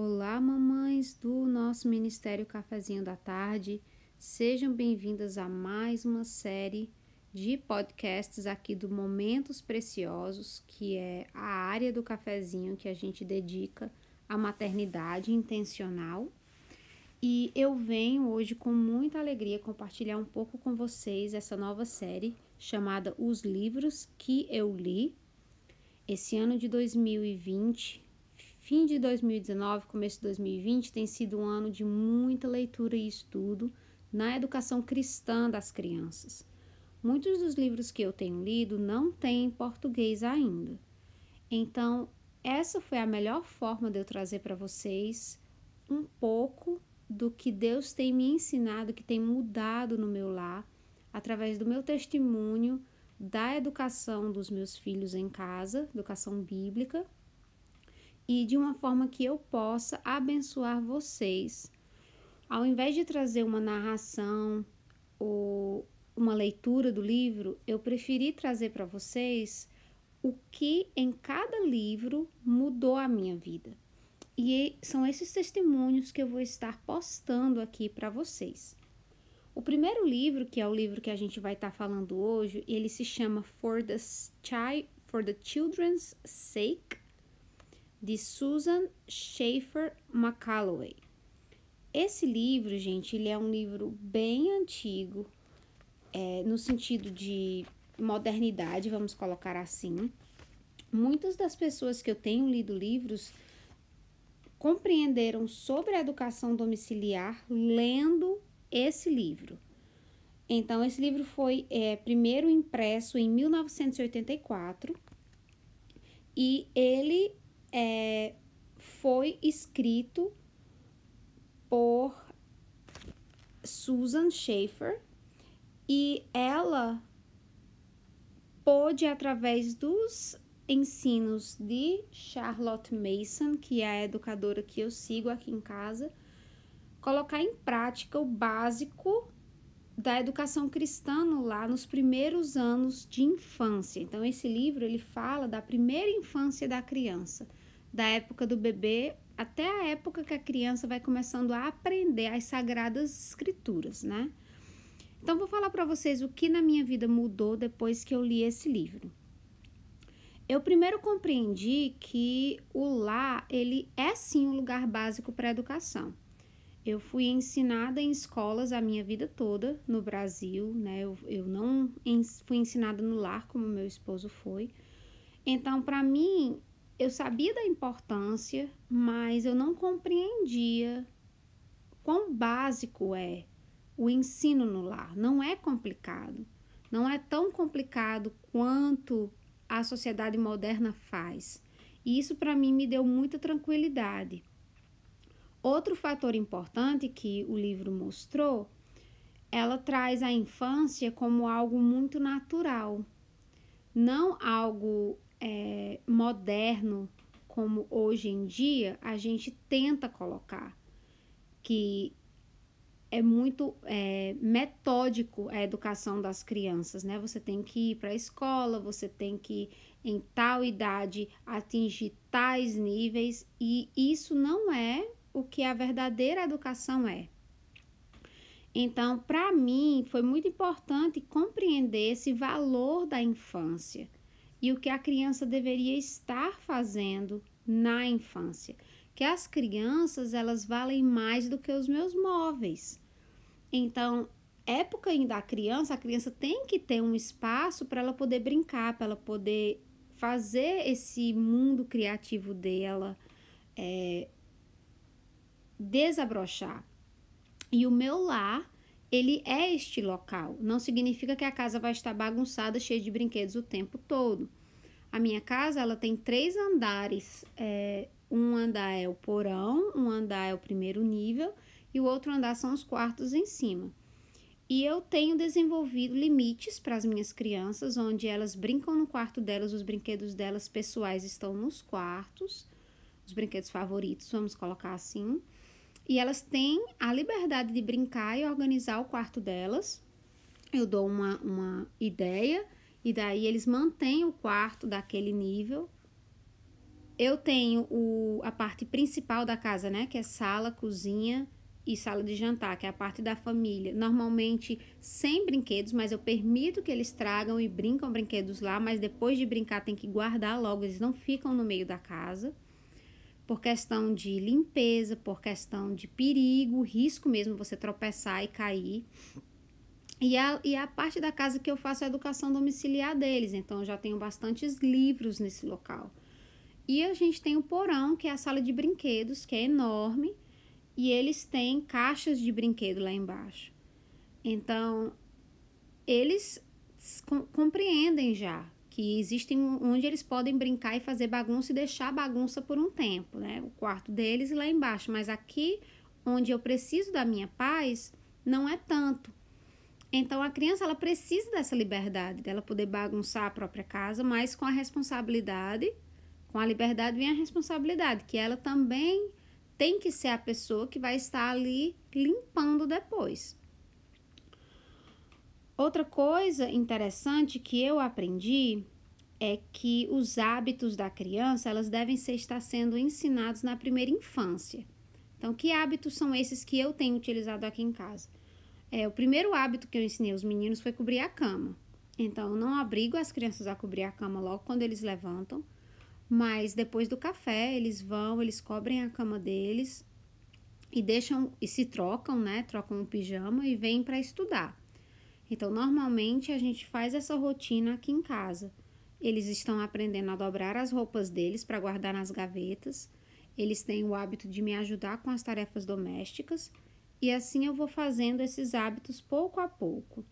Olá, mamães do nosso Ministério Cafezinho da Tarde. Sejam bem-vindas a mais uma série de podcasts aqui do Momentos Preciosos, que é a área do cafezinho que a gente dedica à maternidade intencional. E eu venho hoje com muita alegria compartilhar um pouco com vocês essa nova série chamada Os Livros que Eu Li. Esse ano de 2020 fim de 2019, começo de 2020, tem sido um ano de muita leitura e estudo na educação cristã das crianças. Muitos dos livros que eu tenho lido não têm português ainda. Então, essa foi a melhor forma de eu trazer para vocês um pouco do que Deus tem me ensinado, que tem mudado no meu lar, através do meu testemunho da educação dos meus filhos em casa, educação bíblica, e de uma forma que eu possa abençoar vocês. Ao invés de trazer uma narração ou uma leitura do livro, eu preferi trazer para vocês o que em cada livro mudou a minha vida. E são esses testemunhos que eu vou estar postando aqui para vocês. O primeiro livro, que é o livro que a gente vai estar tá falando hoje, ele se chama For the, Chi For the Children's Sake, de Susan Schaefer McCalloway. Esse livro, gente, ele é um livro bem antigo, é, no sentido de modernidade, vamos colocar assim. Muitas das pessoas que eu tenho lido livros compreenderam sobre a educação domiciliar lendo esse livro. Então, esse livro foi é, primeiro impresso em 1984 e ele é, foi escrito por Susan Schaefer e ela pôde, através dos ensinos de Charlotte Mason, que é a educadora que eu sigo aqui em casa, colocar em prática o básico da educação cristã lá nos primeiros anos de infância. Então esse livro ele fala da primeira infância da criança da época do bebê até a época que a criança vai começando a aprender as sagradas escrituras, né? Então vou falar para vocês o que na minha vida mudou depois que eu li esse livro. Eu primeiro compreendi que o lar, ele é sim um lugar básico para educação. Eu fui ensinada em escolas a minha vida toda no Brasil, né? Eu, eu não fui ensinada no lar como meu esposo foi. Então, para mim, eu sabia da importância, mas eu não compreendia quão básico é o ensino no lar. Não é complicado. Não é tão complicado quanto a sociedade moderna faz. E isso para mim me deu muita tranquilidade. Outro fator importante que o livro mostrou, ela traz a infância como algo muito natural, não algo é, moderno como hoje em dia, a gente tenta colocar que é muito é, metódico a educação das crianças, né? Você tem que ir para a escola, você tem que, em tal idade, atingir tais níveis, e isso não é o que a verdadeira educação é. Então, para mim, foi muito importante compreender esse valor da infância e o que a criança deveria estar fazendo na infância. Que as crianças, elas valem mais do que os meus móveis. Então, época ainda da criança, a criança tem que ter um espaço para ela poder brincar, para ela poder fazer esse mundo criativo dela é, desabrochar. E o meu lar, ele é este local. Não significa que a casa vai estar bagunçada, cheia de brinquedos o tempo todo. A minha casa ela tem três andares. É, um andar é o porão, um andar é o primeiro nível e o outro andar são os quartos em cima. E eu tenho desenvolvido limites para as minhas crianças, onde elas brincam no quarto delas, os brinquedos delas pessoais estão nos quartos, os brinquedos favoritos, vamos colocar assim. E elas têm a liberdade de brincar e organizar o quarto delas. Eu dou uma, uma ideia e daí eles mantêm o quarto daquele nível. Eu tenho o, a parte principal da casa, né? Que é sala, cozinha e sala de jantar, que é a parte da família. Normalmente sem brinquedos, mas eu permito que eles tragam e brincam brinquedos lá, mas depois de brincar tem que guardar logo, eles não ficam no meio da casa. Por questão de limpeza, por questão de perigo, risco mesmo você tropeçar e cair. E a, e a parte da casa que eu faço é a educação domiciliar deles, então eu já tenho bastantes livros nesse local. E a gente tem o porão, que é a sala de brinquedos, que é enorme, e eles têm caixas de brinquedo lá embaixo. Então, eles compreendem já que existem onde eles podem brincar e fazer bagunça e deixar bagunça por um tempo, né? O quarto deles lá embaixo, mas aqui onde eu preciso da minha paz não é tanto. Então a criança ela precisa dessa liberdade, dela poder bagunçar a própria casa, mas com a responsabilidade, com a liberdade vem a responsabilidade, que ela também tem que ser a pessoa que vai estar ali limpando depois. Outra coisa interessante que eu aprendi é que os hábitos da criança elas devem ser, estar sendo ensinados na primeira infância. Então, que hábitos são esses que eu tenho utilizado aqui em casa? É, o primeiro hábito que eu ensinei os meninos foi cobrir a cama. Então, eu não abrigo as crianças a cobrir a cama logo quando eles levantam, mas depois do café, eles vão, eles cobrem a cama deles e deixam e se trocam, né? Trocam o pijama e vêm para estudar. Então, normalmente a gente faz essa rotina aqui em casa. Eles estão aprendendo a dobrar as roupas deles para guardar nas gavetas. Eles têm o hábito de me ajudar com as tarefas domésticas. E assim eu vou fazendo esses hábitos pouco a pouco.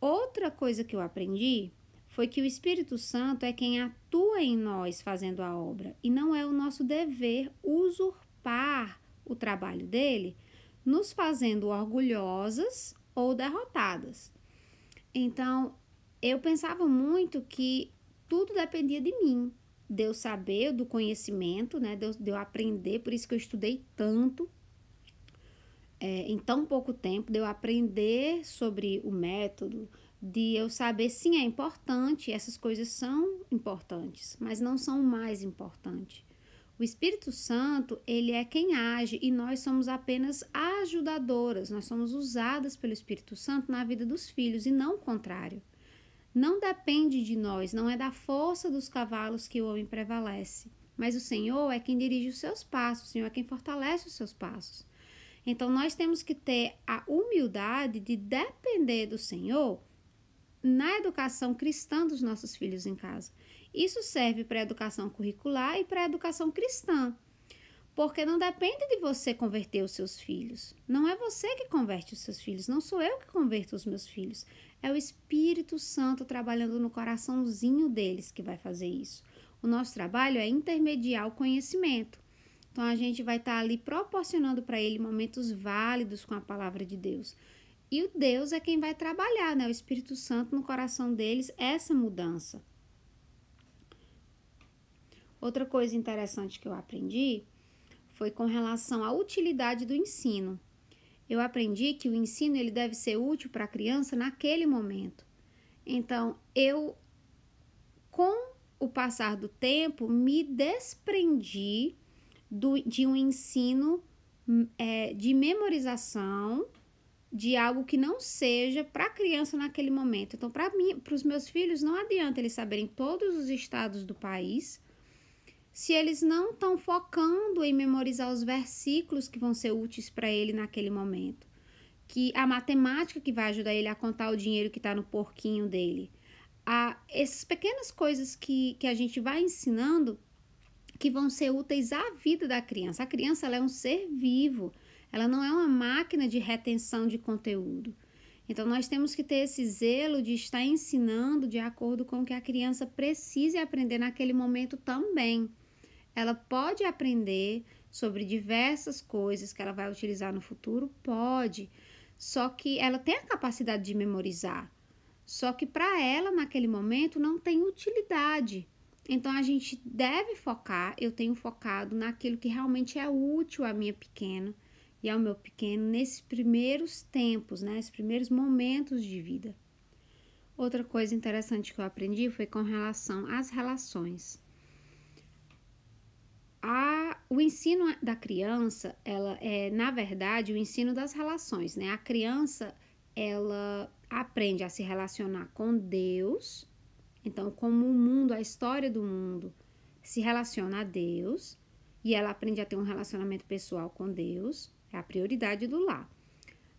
Outra coisa que eu aprendi foi que o Espírito Santo é quem atua em nós fazendo a obra e não é o nosso dever usurpar o trabalho dele, nos fazendo orgulhosas ou derrotadas. Então, eu pensava muito que tudo dependia de mim, de eu saber do conhecimento, né, de eu, de eu aprender, por isso que eu estudei tanto é, em tão pouco tempo, de eu aprender sobre o método, de eu saber sim, é importante, essas coisas são importantes, mas não são o mais importante. O Espírito Santo, ele é quem age e nós somos apenas ajudadoras, nós somos usadas pelo Espírito Santo na vida dos filhos e não o contrário. Não depende de nós, não é da força dos cavalos que o homem prevalece, mas o Senhor é quem dirige os seus passos, o Senhor é quem fortalece os seus passos. Então, nós temos que ter a humildade de depender do Senhor na educação cristã dos nossos filhos em casa. Isso serve para a educação curricular e para a educação cristã. Porque não depende de você converter os seus filhos. Não é você que converte os seus filhos, não sou eu que converto os meus filhos. É o Espírito Santo trabalhando no coraçãozinho deles que vai fazer isso. O nosso trabalho é intermediar o conhecimento. Então a gente vai estar tá ali proporcionando para ele momentos válidos com a palavra de Deus. E o Deus é quem vai trabalhar, né? O Espírito Santo no coração deles, essa mudança. Outra coisa interessante que eu aprendi foi com relação à utilidade do ensino. Eu aprendi que o ensino ele deve ser útil para a criança naquele momento. Então, eu com o passar do tempo me desprendi do, de um ensino hum, é, de memorização de algo que não seja para a criança naquele momento. Então, para mim, para os meus filhos, não adianta eles saberem todos os estados do país se eles não estão focando em memorizar os versículos que vão ser úteis para ele naquele momento. Que a matemática que vai ajudar ele a contar o dinheiro que está no porquinho dele. A, essas pequenas coisas que, que a gente vai ensinando que vão ser úteis à vida da criança. A criança é um ser vivo, ela não é uma máquina de retenção de conteúdo. Então, nós temos que ter esse zelo de estar ensinando de acordo com o que a criança precise aprender naquele momento também. Ela pode aprender sobre diversas coisas que ela vai utilizar no futuro? Pode. Só que ela tem a capacidade de memorizar. Só que para ela, naquele momento, não tem utilidade. Então a gente deve focar, eu tenho focado naquilo que realmente é útil à minha pequena e ao meu pequeno nesses primeiros tempos, nesses né, primeiros momentos de vida. Outra coisa interessante que eu aprendi foi com relação às relações. A, o ensino da criança, ela é, na verdade, o ensino das relações, né? A criança, ela aprende a se relacionar com Deus então, como o mundo, a história do mundo se relaciona a Deus e ela aprende a ter um relacionamento pessoal com Deus, é a prioridade do lar.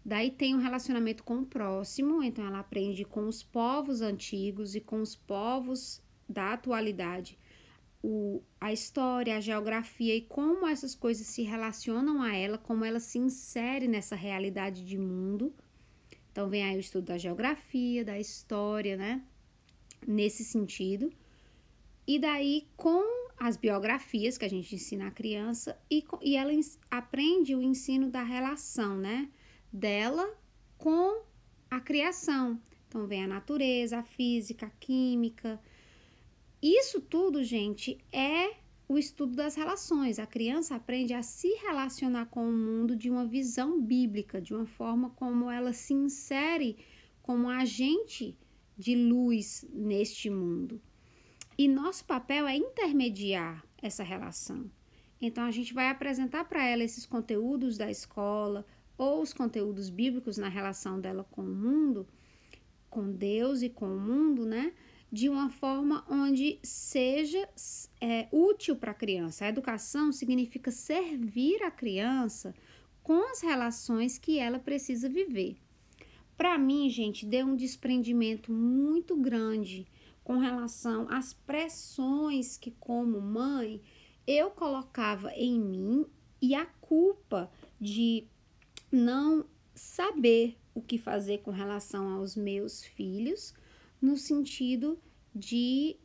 Daí tem um relacionamento com o próximo, então ela aprende com os povos antigos e com os povos da atualidade o, a história, a geografia e como essas coisas se relacionam a ela, como ela se insere nessa realidade de mundo. Então vem aí o estudo da geografia, da história, né? nesse sentido. E daí, com as biografias que a gente ensina a criança, e, e ela aprende o ensino da relação, né? Dela com a criação. Então, vem a natureza, a física, a química. Isso tudo, gente, é o estudo das relações. A criança aprende a se relacionar com o mundo de uma visão bíblica, de uma forma como ela se insere como agente de luz neste mundo. E nosso papel é intermediar essa relação. Então a gente vai apresentar para ela esses conteúdos da escola ou os conteúdos bíblicos na relação dela com o mundo, com Deus e com o mundo, né? De uma forma onde seja é, útil para a criança. A educação significa servir a criança com as relações que ela precisa viver. Para mim, gente, deu um desprendimento muito grande com relação às pressões que, como mãe, eu colocava em mim e a culpa de não saber o que fazer com relação aos meus filhos, no sentido de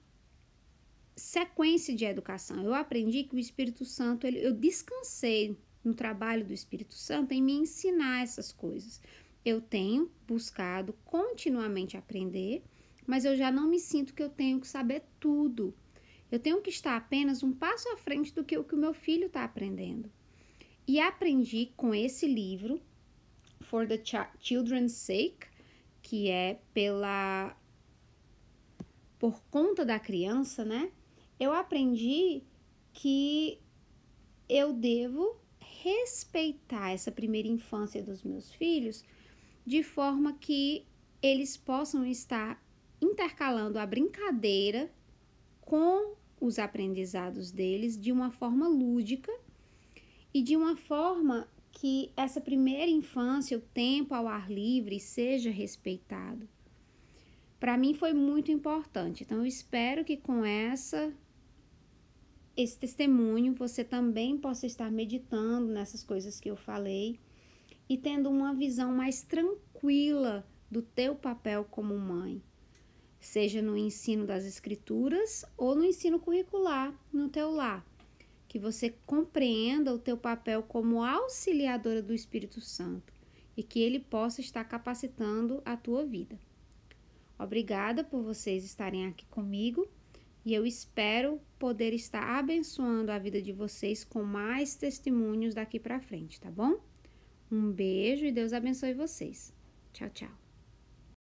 sequência de educação. Eu aprendi que o Espírito Santo, ele, eu descansei no trabalho do Espírito Santo em me ensinar essas coisas eu tenho buscado continuamente aprender, mas eu já não me sinto que eu tenho que saber tudo. Eu tenho que estar apenas um passo à frente do que o que meu filho está aprendendo. E aprendi com esse livro, For the Ch Children's Sake, que é pela por conta da criança, né? Eu aprendi que eu devo respeitar essa primeira infância dos meus filhos de forma que eles possam estar intercalando a brincadeira com os aprendizados deles de uma forma lúdica e de uma forma que essa primeira infância, o tempo ao ar livre, seja respeitado. Para mim foi muito importante. Então eu espero que com essa esse testemunho você também possa estar meditando nessas coisas que eu falei e tendo uma visão mais tranquila do teu papel como mãe, seja no ensino das escrituras ou no ensino curricular no teu lar, que você compreenda o teu papel como auxiliadora do Espírito Santo e que ele possa estar capacitando a tua vida. Obrigada por vocês estarem aqui comigo e eu espero poder estar abençoando a vida de vocês com mais testemunhos daqui para frente, tá bom? Um beijo e Deus abençoe vocês. Tchau, tchau.